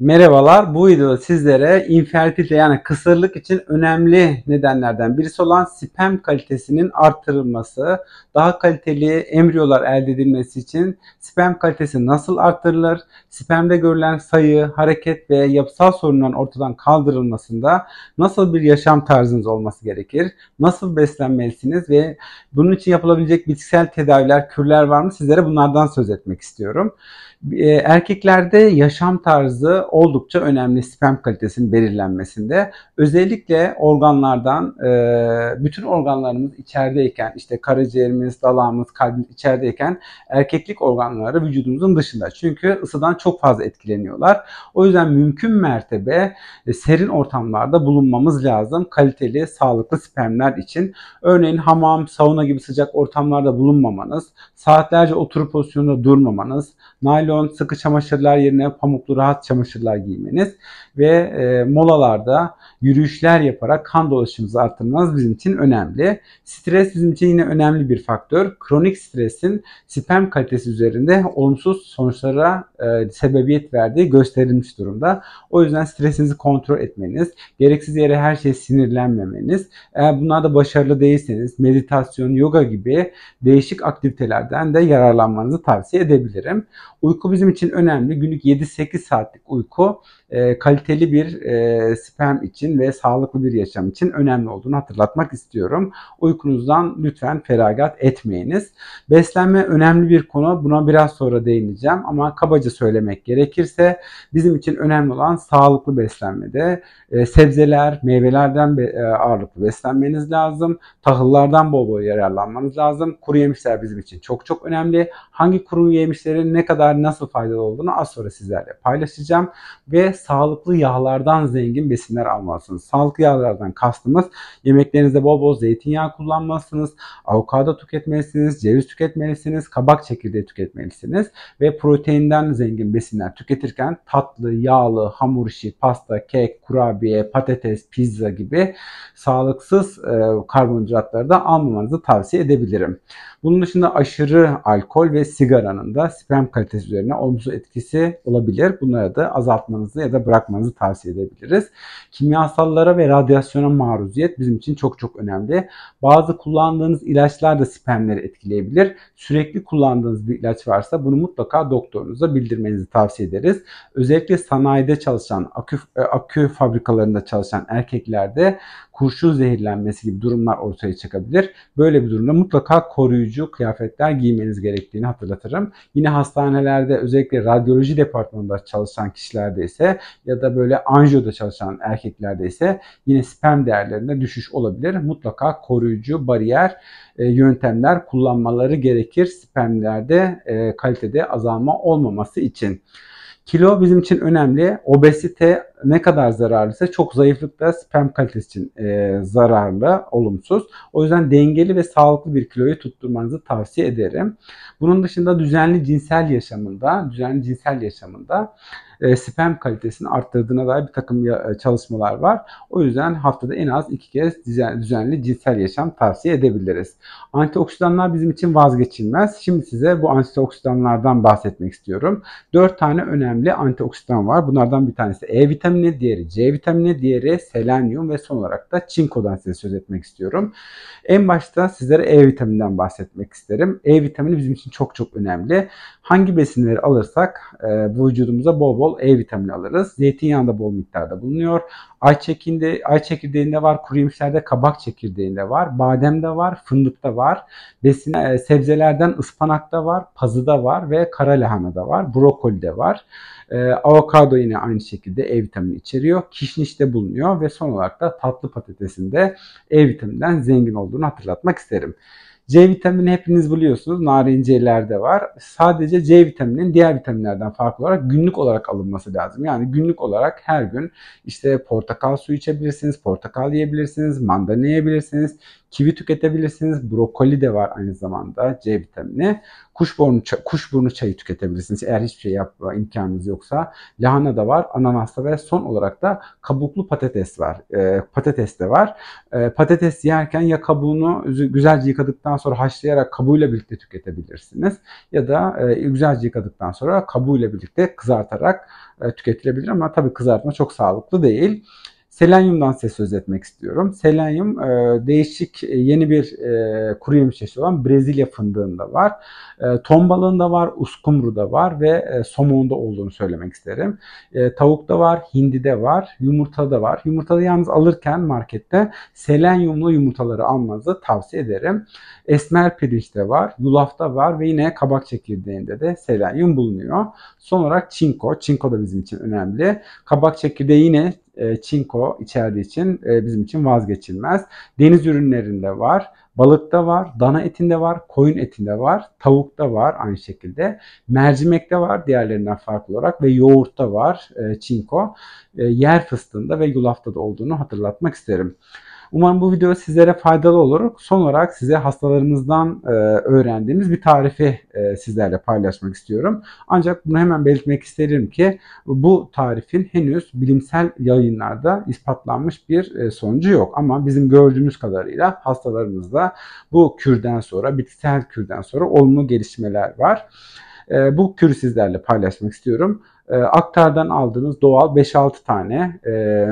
Merhabalar, bu videoda sizlere infertilite yani kısırlık için önemli nedenlerden birisi olan sperm kalitesinin arttırılması, daha kaliteli embriyolar elde edilmesi için sperm kalitesi nasıl arttırılır, spermde görülen sayı, hareket ve yapısal sorunların ortadan kaldırılmasında nasıl bir yaşam tarzınız olması gerekir, nasıl beslenmelisiniz ve bunun için yapılabilecek bitkisel tedaviler, kürler var mı sizlere bunlardan söz etmek istiyorum. Ee, erkeklerde yaşam tarzı oldukça önemli sperm kalitesinin belirlenmesinde. Özellikle organlardan e, bütün organlarımız içerideyken işte karaciğerimiz, dalağımız, kalbimiz içerideyken erkeklik organları vücudumuzun dışında. Çünkü ısıdan çok fazla etkileniyorlar. O yüzden mümkün mertebe e, serin ortamlarda bulunmamız lazım kaliteli, sağlıklı spermler için. Örneğin hamam, sauna gibi sıcak ortamlarda bulunmamanız, saatlerce oturup pozisyonda durmamanız, naylon, sıkı çamaşırlar yerine pamuklu rahat çamaşır çamaşırlar giymeniz ve e, molalarda yürüyüşler yaparak kan dolaşımınızı arttırmanız bizim için önemli. Stres bizim için yine önemli bir faktör. Kronik stresin sperm kalitesi üzerinde olumsuz sonuçlara e, sebebiyet verdiği gösterilmiş durumda. O yüzden stresinizi kontrol etmeniz, gereksiz yere her şeye sinirlenmemeniz, eğer bunlarda başarılı değilseniz meditasyon, yoga gibi değişik aktivitelerden de yararlanmanızı tavsiye edebilirim. Uyku bizim için önemli. Günlük 7-8 saatlik uyku e, kaliteli bir e, sperm için ve sağlıklı bir yaşam için önemli olduğunu hatırlatmak istiyorum. Uykunuzdan lütfen feragat etmeyiniz. Beslenme önemli bir konu. Buna biraz sonra değineceğim ama kabaca söylemek gerekirse bizim için önemli olan sağlıklı beslenmede e, sebzeler, meyvelerden be, e, ağırlıklı beslenmeniz lazım. Tahıllardan bol bol yararlanmanız lazım. Kuru yemişler bizim için çok çok önemli. Hangi kuru yemişlerin ne kadar nasıl faydalı olduğunu az sonra sizlerle paylaşacağım. Ve sağlıklı yağlardan zengin besinler almalısınız. Sağlıklı yağlardan kastımız yemeklerinizde bol bol zeytinyağı kullanmalısınız. Avokado tüketmelisiniz, ceviz tüketmelisiniz, kabak çekirdeği tüketmelisiniz. Ve proteinden zengin besinler tüketirken tatlı, yağlı, hamur işi, pasta, kek, kurabiye, patates, pizza gibi sağlıksız e, karbonhidratları da almamanızı tavsiye edebilirim. Bunun dışında aşırı alkol ve sigaranın da sperm kalitesi domates üzerine olumsuz etkisi olabilir. Bunlara da azaltmanızı ya da bırakmanızı tavsiye edebiliriz. Kimyasallara ve radyasyona maruziyet bizim için çok çok önemli. Bazı kullandığınız ilaçlar da spermleri etkileyebilir. Sürekli kullandığınız bir ilaç varsa bunu mutlaka doktorunuza bildirmenizi tavsiye ederiz. Özellikle sanayide çalışan, akü, e, akü fabrikalarında çalışan erkeklerde kurşun zehirlenmesi gibi durumlar ortaya çıkabilir. Böyle bir durumda mutlaka koruyucu kıyafetler giymeniz gerektiğini hatırlatırım. Yine hastanelerde özellikle radyoloji departmanında çalışan kişilerde ise ya da böyle anjiyoda çalışan erkeklerde ise yine sperm değerlerinde düşüş olabilir. Mutlaka koruyucu bariyer e, yöntemler kullanmaları gerekir spermlerde e, kalitede azalma olmaması için. Kilo bizim için önemli. Obesite ne kadar zararlıysa çok zayıflık da sperm kalitesi için e, zararlı, olumsuz. O yüzden dengeli ve sağlıklı bir kiloyu tutturmanızı tavsiye ederim. Bunun dışında düzenli cinsel yaşamında, düzenli cinsel yaşamında e, sperm kalitesini arttırdığına dair bir takım e, çalışmalar var. O yüzden haftada en az iki kez düzen, düzenli cinsel yaşam tavsiye edebiliriz. Antioksidanlar bizim için vazgeçilmez. Şimdi size bu antioksidanlardan bahsetmek istiyorum. 4 tane önemli antioksidan var. Bunlardan bir tanesi E vitamini vitamini, diğeri C vitamini, diğeri selenyum ve son olarak da çinkodan size söz etmek istiyorum. En başta sizlere E vitamininden bahsetmek isterim. E vitamini bizim için çok çok önemli. Hangi besinleri alırsak e, vücudumuza bol bol E vitamini alırız. Zeytinyağında bol miktarda bulunuyor. Ay, çekinde, ay çekirdeğinde var, kuru yemişlerde kabak çekirdeğinde var, bademde var, fındıkta var. Besin, e, sebzelerden ıspanakta var, pazıda var ve kara da var, brokolide var. E, avokado yine aynı şekilde E vitamini vitamini içeriyor. Kişnişte bulunuyor ve son olarak da tatlı patatesinde E vitamininden zengin olduğunu hatırlatmak isterim. C vitamini hepiniz biliyorsunuz narinciyelerde var. Sadece C vitaminin diğer vitaminlerden farklı olarak günlük olarak alınması lazım. Yani günlük olarak her gün işte portakal suyu içebilirsiniz, portakal yiyebilirsiniz, mandalina yiyebilirsiniz, kivi tüketebilirsiniz, brokoli de var aynı zamanda C vitamini. Kuşburnu, kuşburnu çayı tüketebilirsiniz eğer hiçbir şey yapma imkanınız yoksa. Lahana da var, ananasta ve son olarak da kabuklu patates var. E, patates de var. E, patates yerken ya kabuğunu güzelce yıkadıktan yıkadıktan sonra haşlayarak kabuğuyla birlikte tüketebilirsiniz. Ya da e, güzelce yıkadıktan sonra kabuğuyla birlikte kızartarak e, tüketilebilir ama tabii kızartma çok sağlıklı değil. Selenyum'dan size söz etmek istiyorum. Selenyum e, değişik e, yeni bir e, kuru yemiş olan Brezilya fındığında var. E, ton balığında var, uskumruda var ve e, somonda olduğunu söylemek isterim. E, tavukta var, hindide var, yumurtada var. Yumurtada yalnız alırken markette selenyumlu yumurtaları almanızı tavsiye ederim. Esmer pirinçte var, yulafta var ve yine kabak çekirdeğinde de selenyum bulunuyor. Son olarak çinko. Çinko da bizim için önemli. Kabak çekirdeği yine e, çinko içerdiği için e, bizim için vazgeçilmez. Deniz ürünlerinde var, balıkta var, dana etinde var, koyun etinde var, tavukta var aynı şekilde. Mercimekte var diğerlerinden farklı olarak ve yoğurtta var e, çinko. yer fıstığında ve yulafta da olduğunu hatırlatmak isterim. Umarım bu video sizlere faydalı olur. Son olarak size hastalarımızdan e, öğrendiğimiz bir tarifi e, sizlerle paylaşmak istiyorum. Ancak bunu hemen belirtmek isterim ki bu tarifin henüz bilimsel yayınlarda ispatlanmış bir e, sonucu yok. Ama bizim gördüğümüz kadarıyla hastalarımızda bu kürden sonra, bitkisel kürden sonra olumlu gelişmeler var. E, bu kürü sizlerle paylaşmak istiyorum. E, aktardan aldığınız doğal 5-6 tane e,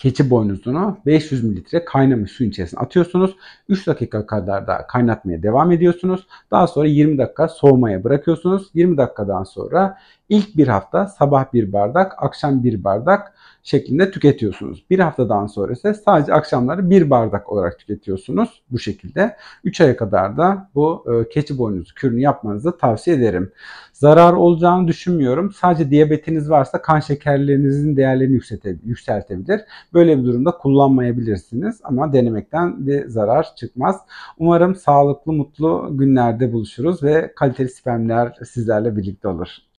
keçi boynuzunu 500 mililitre kaynamış suyun içerisine atıyorsunuz. 3 dakika kadar da kaynatmaya devam ediyorsunuz. Daha sonra 20 dakika soğumaya bırakıyorsunuz. 20 dakikadan sonra İlk bir hafta sabah bir bardak, akşam bir bardak şeklinde tüketiyorsunuz. Bir haftadan sonra ise sadece akşamları bir bardak olarak tüketiyorsunuz bu şekilde. 3 aya kadar da bu e, keçi boynuzu kürünü yapmanızı tavsiye ederim. Zarar olacağını düşünmüyorum. Sadece diyabetiniz varsa kan şekerlerinizin değerlerini yükseltebilir. Böyle bir durumda kullanmayabilirsiniz ama denemekten bir zarar çıkmaz. Umarım sağlıklı mutlu günlerde buluşuruz ve kaliteli spermler sizlerle birlikte olur.